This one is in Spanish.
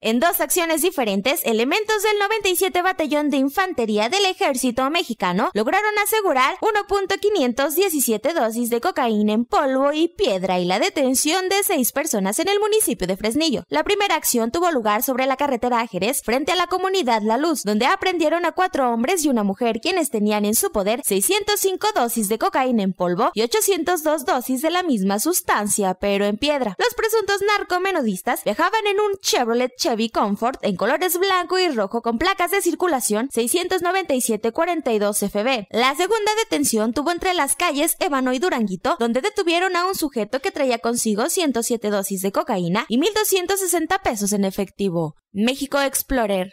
En dos acciones diferentes, elementos del 97 Batallón de Infantería del Ejército Mexicano lograron asegurar 1.517 dosis de cocaína en polvo y piedra y la detención de seis personas en el municipio de Fresnillo. La primera acción tuvo lugar sobre la carretera ajerez frente a la comunidad La Luz, donde aprendieron a cuatro hombres y una mujer quienes tenían en su poder 605 dosis de cocaína en polvo y 802 dosis de la misma sustancia, pero en piedra. Los presuntos narcomenodistas viajaban en un Chevrolet Chevrolet Chevy Comfort en colores blanco y rojo con placas de circulación 697-42 FB. La segunda detención tuvo entre las calles Ébano y Duranguito, donde detuvieron a un sujeto que traía consigo 107 dosis de cocaína y 1.260 pesos en efectivo. México Explorer.